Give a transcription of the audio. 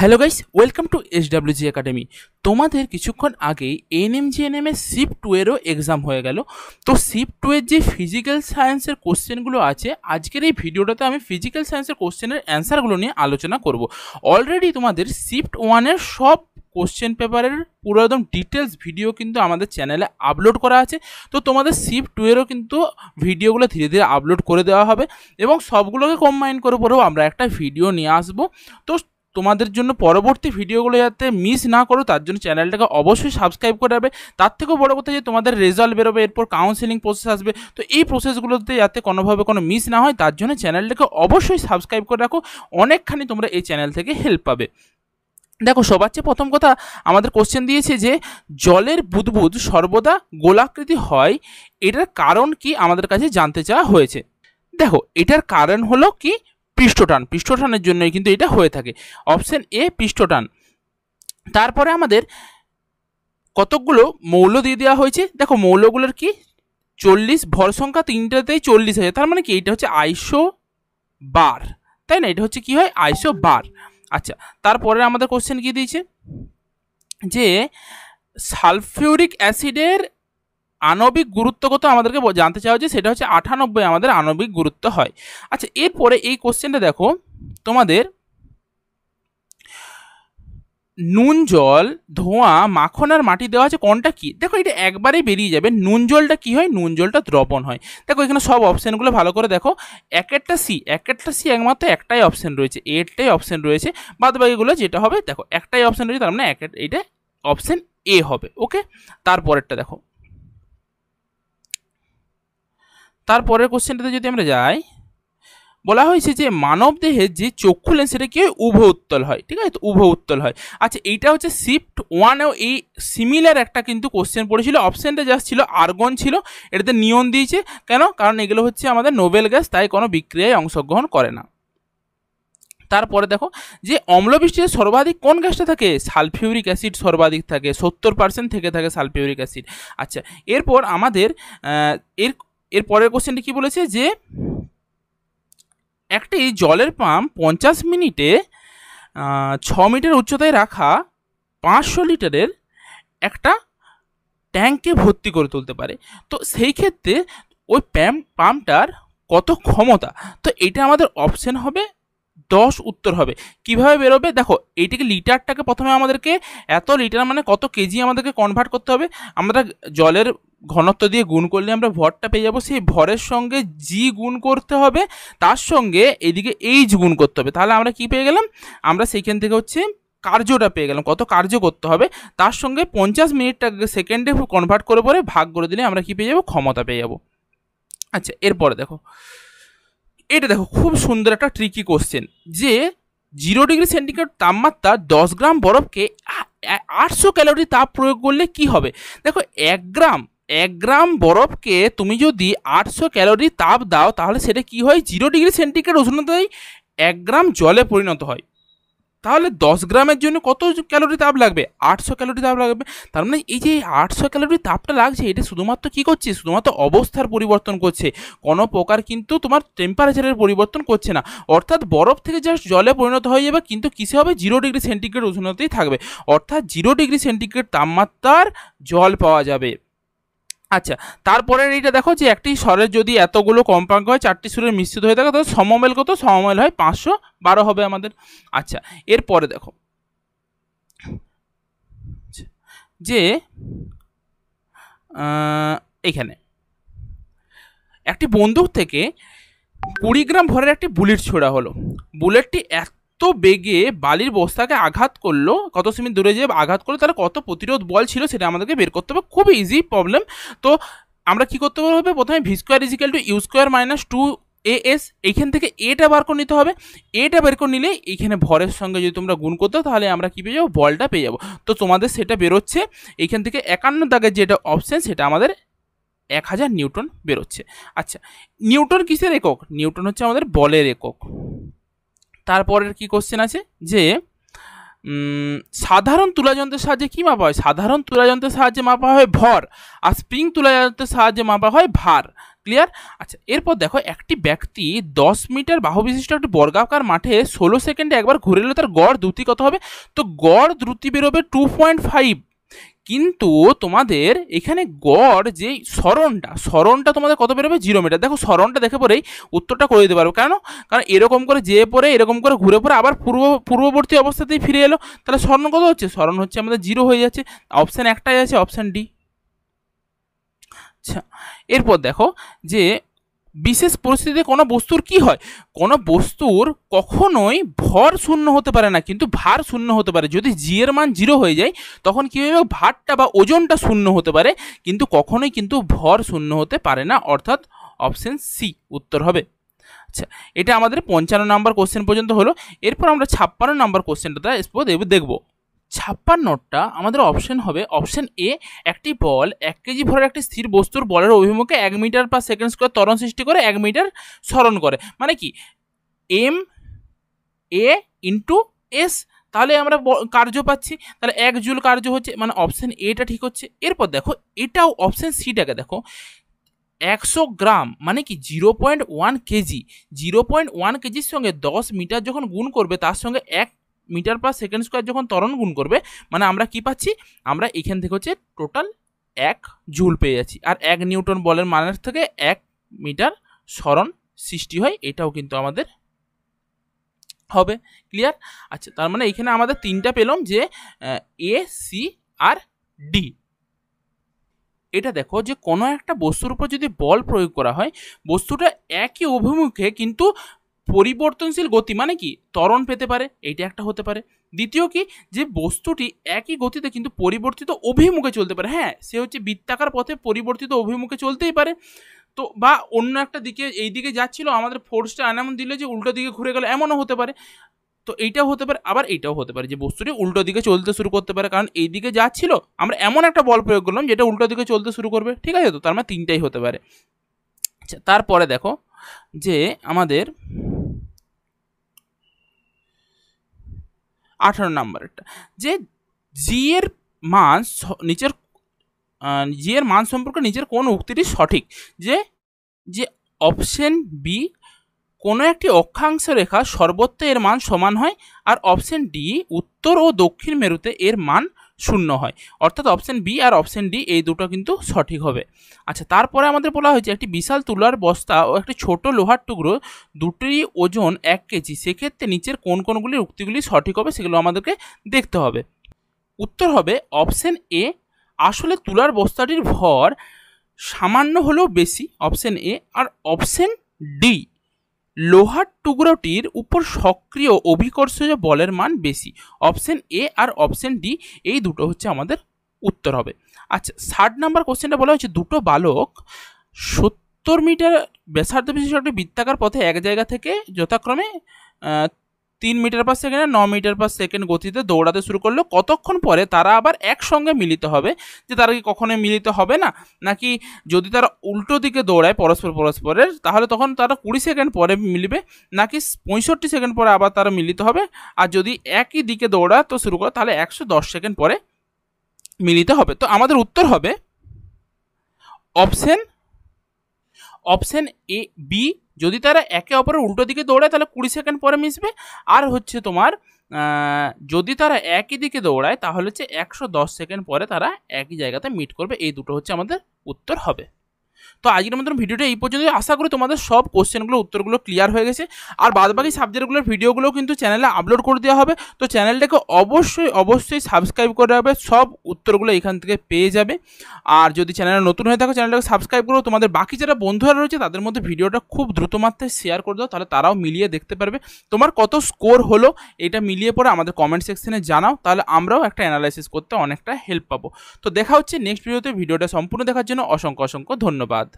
hello guys welcome to S WG academy তোমাদের কিছুক্ষণ আগেই এম এর সিপ টু এরও এক্সাম হয়ে গেল তো সিপ টু এর যে ফিজিক্যাল সায়েন্সের কোশ্চেনগুলো আছে আজকের এই ভিডিওটাতে আমি ফিজিক্যাল সায়েন্সের কোশ্চেনের অ্যান্সারগুলো নিয়ে আলোচনা করব অলরেডি তোমাদের সিফট ওয়ানের সব কোশ্চেন পেপারের পুরো একদম ডিটেলস ভিডিও কিন্তু আমাদের চ্যানেলে আপলোড করা আছে তো তোমাদের সিপ টু এরও কিন্তু ভিডিওগুলো ধীরে ধীরে আপলোড করে দেওয়া হবে এবং সবগুলোকে কম্বাইন করে পরেও আমরা একটা ভিডিও নিয়ে আসবো তো তোমাদের জন্য পরবর্তী ভিডিওগুলো যাতে মিস না করো তার জন্য চ্যানেলটাকে অবশ্যই সাবস্ক্রাইব করে রাখবে তার থেকেও বড় কথা যে তোমাদের রেজাল্ট বেরোবে এরপর কাউন্সেলিং প্রসেস আসবে তো এই প্রসেসগুলোতে যাতে কোনোভাবে কোনো মিস না হয় তার জন্য চ্যানেলটাকে অবশ্যই সাবস্ক্রাইব করে রাখো অনেকখানি তোমরা এই চ্যানেল থেকে হেল্প পাবে দেখো সবার চেয়ে প্রথম কথা আমাদের কোশ্চেন দিয়েছে যে জলের বুদবুদ সর্বদা গোলাকৃতি হয় এটার কারণ কি আমাদের কাছে জানতে চাওয়া হয়েছে দেখো এটার কারণ হলো কি পৃষ্ঠটান পৃষ্ঠটানের জন্যই কিন্তু এটা হয়ে থাকে অপশান এ পৃষ্ঠটান তারপরে আমাদের কতকগুলো মৌল দিয়ে দেওয়া হয়েছে দেখো মৌলগুলোর কি চল্লিশ ভর সংখ্যা তিনটাতেই চল্লিশ হয়ে তার মানে কি এটা হচ্ছে আইসো বার তাই না এটা হচ্ছে কি হয় আইসো বার আচ্ছা তারপরে আমাদের কোশ্চেন কি দিয়েছে যে সালফিউরিক অ্যাসিডের আণবিক গুরুত্ব কত আমাদেরকে জানতে চাওয়া যে সেটা হচ্ছে আটানব্বই আমাদের আণবিক গুরুত্ব হয় আচ্ছা এরপরে এই কোশ্চেনটা দেখো তোমাদের নুন জল ধোঁয়া মাখন আর মাটি দেওয়া আছে কোনটা কি দেখো এটা একবারেই বেরিয়ে যাবে নুন জলটা কী হয় নুন জলটা দ্রবণ হয় দেখো এখানে সব অপশানগুলো ভালো করে দেখো এক একটা সি এক একটা সি একমাত্র একটাই অপশান রয়েছে এটাই অপশান রয়েছে বাদবাকিগুলো যেটা হবে দেখো একটাই অপশান রয়েছে তার মানে এক এটা অপশান এ হবে ওকে তারপরেরটা দেখো তারপরের কোশ্চেনটাতে যদি আমরা যাই বলা হয়েছে যে মানব দেহে যে চক্ষু লেন্স সেটা কি হয় উভ উত্তল হয় ঠিক আছে তো উভ উত্তল হয় আচ্ছা এইটা হচ্ছে শিফট ওয়ানেও এই সিমিলার একটা কিন্তু কোশ্চেন পড়েছিল অপশানটা জাস্ট ছিল আর্গন ছিল এটাতে নিয়ম দিয়েছে কেন কারণ এগুলো হচ্ছে আমাদের নোবেল গ্যাস তাই কোনো বিক্রিয়ায় অংশগ্রহণ করে না তারপরে দেখো যে অম্লবৃষ্টিতে সর্বাধিক কোন গ্যাসটা থাকে সালফিউরিক অ্যাসিড সর্বাধিক থাকে সত্তর পার্সেন্ট থেকে থাকে সালফিউরিক অ্যাসিড আচ্ছা এরপর আমাদের এর এর পরের কোশ্চেনটা কি বলেছে যে একটি জলের পাম্প পঞ্চাশ মিনিটে ছ মিটার উচ্চতায় রাখা পাঁচশো লিটারের একটা ট্যাঙ্কে ভর্তি করে তুলতে পারে তো সেই ক্ষেত্রে ওই প্যাম্প পাম্পটার কত ক্ষমতা তো এটা আমাদের অপশন হবে দশ উত্তর হবে কিভাবে বেরোবে দেখো এইটিকে লিটারটাকে প্রথমে আমাদেরকে এত লিটার মানে কত কেজি আমাদেরকে কনভার্ট করতে হবে আমরা জলের ঘনত্ব দিয়ে গুণ করলে আমরা ভরটা পেয়ে যাব সেই ভরের সঙ্গে জি গুণ করতে হবে তার সঙ্গে এদিকে এইচ গুণ করতে হবে তাহলে আমরা কি পেয়ে গেলাম আমরা সেইখান থেকে হচ্ছে কার্যটা পেয়ে গেলাম কত কার্য করতে হবে তার সঙ্গে পঞ্চাশ মিনিটটা সেকেন্ডে কনভার্ট করে পরে ভাগ করে দিলে আমরা কি পেয়ে যাবো ক্ষমতা পেয়ে যাব আচ্ছা এরপরে দেখো এটা দেখো খুব সুন্দর একটা ট্রিকি কোশ্চেন যে জিরো ডিগ্রি সেন্টিগ্রেড তাপমাত্রা দশ গ্রাম বরফকে আটশো ক্যালোরি তাপ প্রয়োগ করলে কি হবে দেখো এক গ্রাম এক গ্রাম বরফকে তুমি যদি আটশো ক্যালোরি তাপ দাও তাহলে সেটা কি হয় জিরো ডিগ্রি সেন্টিগ্রেড উষ্ণতায় এক গ্রাম জলে পরিণত হয় তাহলে দশ গ্রামের জন্য কত ক্যালোরি তাপ লাগবে আটশো ক্যালোরি তাপ লাগবে তার মানে এই যে আটশো ক্যালোরি তাপটা লাগছে এটা শুধুমাত্র কী করছে শুধুমাত্র অবস্থার পরিবর্তন করছে কোনো প্রকার কিন্তু তোমার টেম্পারেচারের পরিবর্তন করছে না অর্থাৎ বরফ থেকে জাস্ট জলে পরিণত হয়ে যাবে কিন্তু কিসে হবে জিরো ডিগ্রি সেন্টিগ্রেড উষ্ণতেই থাকবে অর্থাৎ জিরো ডিগ্রি সেন্টিগ্রেড তাপমাত্রার জল পাওয়া যাবে আচ্ছা তারপরের এইটা দেখো যে একটি স্বরের যদি এতগুলো কম্পাঙ্ক হয় চারটি সুরের মিশ্রিত হয়ে থাকে তাহলে সমমেল কত সমমেল হয় পাঁচশো বারো হবে আমাদের আচ্ছা এরপরে দেখো যে এখানে একটি বন্দুক থেকে কুড়ি গ্রাম ভরের একটি বুলেট ছোড়া হলো বুলেটটি এত বেগে বালির বস্তাকে আঘাত করলো কত সেমি দূরে যে আঘাত করলো তাহলে কত প্রতিরোধ বল ছিল সেটা আমাদেরকে বের করতে হবে খুব ইজি প্রবলেম তো আমরা কি করতে হবে প্রথমে V square is equal to U square minus two A S এইখান থেকে এটা বার করে নিতে হবে এটা বের করে নিলে এইখানে ভরের সঙ্গে যদি তোমরা গুণ করতে তাহলে আমরা কী পেয়ে যাবো বলটা পেয়ে যাবো তো তোমাদের সেটা বেরোচ্ছে এইখান থেকে একান্ন দাগের যেটা অপশান সেটা আমাদের এক হাজার নিউটন বেরোচ্ছে আচ্ছা নিউটন কিসের একক নিউটন হচ্ছে আমাদের বলের একক তারপরের কি কোশ্চেন আছে যে সাধারণ তুলাযন্ত্রের সাহায্যে কী মাপা হয় সাধারণ তুলাযন্ত্রের সাহায্যে মাপা হয় ভর আর স্প্রিং তুলাযন্ত্রের সাহায্যে মাপা হয় ভার ক্লিয়ার আচ্ছা এরপর দেখো একটি ব্যক্তি দশ মিটার বাহু বিশিষ্ট একটি বর্গাকার মাঠে ষোলো সেকেন্ডে একবার ঘুরে এলে তার গড় দ্রুতি কত হবে তো গড় দ্রুতি বেরোবে টু পয়েন্ট ফাইভ কিন্তু তোমাদের এখানে গড় যে স্মরণটা স্মরণটা তোমাদের কত বেরোবে জিরো মিটার দেখো স্মরণটা দেখে পরেই উত্তরটা করে দিতে পারবো কেন কারণ এরকম করে যেয়ে পরে এরকম করে ঘুরে পরে আবার পূর্ব পূর্ববর্তী অবস্থাতেই ফিরে এলো তাহলে স্মরণ কত হচ্ছে স্মরণ হচ্ছে আমাদের জিরো হয়ে যাচ্ছে অপশান একটাই আছে অপশান ডি আচ্ছা এরপর দেখো যে বিশেষ পরিস্থিতিতে কোনো বস্তুর কি হয় কোনো বস্তুর কখনোই ভর শূন্য হতে পারে না কিন্তু ভার শূন্য হতে পারে যদি জি এর মান জিরো হয়ে যায় তখন কী হবে ভারটা বা ওজনটা শূন্য হতে পারে কিন্তু কখনোই কিন্তু ভর শূন্য হতে পারে না অর্থাৎ অপশন সি উত্তর হবে আচ্ছা এটা আমাদের পঞ্চান্ন নাম্বার কোশ্চেন পর্যন্ত হলো এরপর আমরা ছাপ্পান্ন নাম্বার কোশ্চেনটা দেখব দেখবো ছাপ্পান্নটা আমাদের অপশন হবে অপশন এ একটি বল এক কেজি ভরের একটি স্থির বস্তুর বলের অভিমুখে এক মিটার পার সেকেন্ড স্কোয়ার তরণ সৃষ্টি করে এক মিটার স্মরণ করে মানে কি এম এ ইন্টু এস তাহলে আমরা কার্য পাচ্ছি তাহলে এক জুল কার্য হচ্ছে মানে অপশন এটা ঠিক হচ্ছে এরপর দেখো এটাও অপশন সিটাকে দেখো একশো গ্রাম মানে কি zero point one KG zero point one কেজির সঙ্গে দশ মিটার যখন গুণ করবে তার সঙ্গে এক মিটার পার সেকেন্ড স্কোয়ার যখন ত্বরণ গুণ করবে মানে আমরা কি পাচ্ছি আমরা এখান থেকে হচ্ছে টোটাল এক জুল পেয়ে যাচ্ছি আর এক নিউটন বলের মানের থেকে এক মিটার স্মরণ সৃষ্টি হয় এটাও কিন্তু আমাদের হবে ক্লিয়ার আচ্ছা তার মানে এখানে আমাদের তিনটা পেলাম যে এ সি আর ডি এটা দেখো যে কোনো একটা বস্তুর উপর যদি বল প্রয়োগ করা হয় বস্তুটা একই অভিমুখে কিন্তু পরিবর্তনশীল গতি মানে কি ত্বরণ পেতে পারে এইটা একটা হতে পারে দ্বিতীয় কি যে বস্তুটি একই গতিতে কিন্তু পরিবর্তিত অভিমুখে চলতে পারে হ্যাঁ সে হচ্ছে বৃত্তাকার পথে পরিবর্তিত অভিমুখে চলতেই পারে তো বা অন্য একটা দিকে এই দিকে যাচ্ছিল আমাদের ফোর্সটা এমন দিলে যে উল্টো দিকে ঘুরে গেল এমনও হতে পারে তো এইটাও হতে পারে আবার এইটাও হতে পারে যে বস্তুটি উল্টো দিকে চলতে শুরু করতে পারে কারণ এই দিকে যাচ্ছিল আমরা এমন একটা বল প্রয়োগ করলাম যেটা উল্টো দিকে চলতে শুরু করবে ঠিক আছে তো তার মানে তিনটাই হতে পারে আচ্ছা তারপরে দেখো যে আমাদের আঠারো নাম্বারেরটা যে জি এর মান নিচের জিয়ের মান সম্পর্কে নিচের কোন উক্তিটি সঠিক যে যে অপশন বি কোনো একটি অক্ষাংশ রেখা সর্বত্র এর মান সমান হয় আর অপশন ডি উত্তর ও দক্ষিণ মেরুতে এর মান শূন্য হয় অর্থাৎ অপশান বি আর অপশান ডি এই দুটো কিন্তু সঠিক হবে আচ্ছা তারপরে আমাদের বলা হয়েছে একটি বিশাল তুলার বস্তা ও একটি ছোট লোহার টুকরো দুটি ওজন এক কেজি সেক্ষেত্রে নিচের কোন কোনগুলির উক্তিগুলি সঠিক হবে সেগুলো আমাদেরকে দেখতে হবে উত্তর হবে অপশান এ আসলে তুলার বস্তাটির ভর সামান্য হলেও বেশি অপশান এ আর অপশান ডি লোহার টুকরোটির উপর সক্রিয় অভিকর্ষজ বলের মান বেশি অপশন এ আর অপশন ডি এই দুটো হচ্ছে আমাদের উত্তর হবে আচ্ছা ষাট নাম্বার কোশ্চেনটা বলা হয়েছে দুটো বালক সত্তর মিটার ব্যাসার্ধ বিশিষ্ট একটি বৃত্তাকার পথে এক জায়গা থেকে যথাক্রমে তিন মিটার পার সেকেন্ডে ন মিটার পার সেকেন্ড গতিতে দৌড়াতে শুরু করলো কতক্ষণ পরে তারা আবার একসঙ্গে মিলিত হবে যে তারা কি কখনোই মিলিত হবে না নাকি যদি তারা উল্টো দিকে দৌড়ায় পরস্পর পরস্পরের তাহলে তখন তারা কুড়ি সেকেন্ড পরে মিলবে নাকি পঁয়ষট্টি সেকেন্ড পরে আবার তারা মিলিত হবে আর যদি একই দিকে দৌড়াতে শুরু করে তাহলে একশো দশ সেকেন্ড পরে মিলিত হবে তো আমাদের উত্তর হবে অপশন অপশন এ বি যদি তারা একে অপরের উল্টো দিকে দৌড়ায় তাহলে কুড়ি সেকেন্ড পরে মিশবে আর হচ্ছে তোমার যদি তারা একই দিকে দৌড়ায় তাহলে হচ্ছে একশো দশ সেকেন্ড পরে তারা একই জায়গাতে মিট করবে এই দুটো হচ্ছে আমাদের উত্তর হবে তো আজকের মতন ভিডিওটা এই পর্যন্ত আশা করি তোমাদের সব কোশ্চেনগুলো উত্তরগুলো ক্লিয়ার হয়ে গেছে আর বাদবাকি সাবজেক্টগুলোর ভিডিওগুলো কিন্তু চ্যানেলে আপলোড করে দেওয়া হবে তো চ্যানেলটাকে অবশ্যই অবশ্যই সাবস্ক্রাইব করে হবে সব উত্তরগুলো এখান থেকে পেয়ে যাবে আর যদি চ্যানেলে নতুন হয়ে থাকো চ্যানেলটাকে সাবস্ক্রাইব করো তোমাদের বাকি যারা বন্ধুরা রয়েছে তাদের মধ্যে ভিডিওটা খুব দ্রুত মাত্রায় শেয়ার করে দাও তাহলে তারাও মিলিয়ে দেখতে পারবে তোমার কত স্কোর হলো এটা মিলিয়ে পরে আমাদের কমেন্ট সেকশনে জানাও তাহলে আমরাও একটা অ্যানালাইসিস করতে অনেকটা হেল্প পাবো তো দেখা হচ্ছে নেক্সট ভিডিওতে ভিডিওটা সম্পূর্ণ দেখার জন্য অসংখ্য অসংখ্য ধন্যবাদ ধন্যবাদ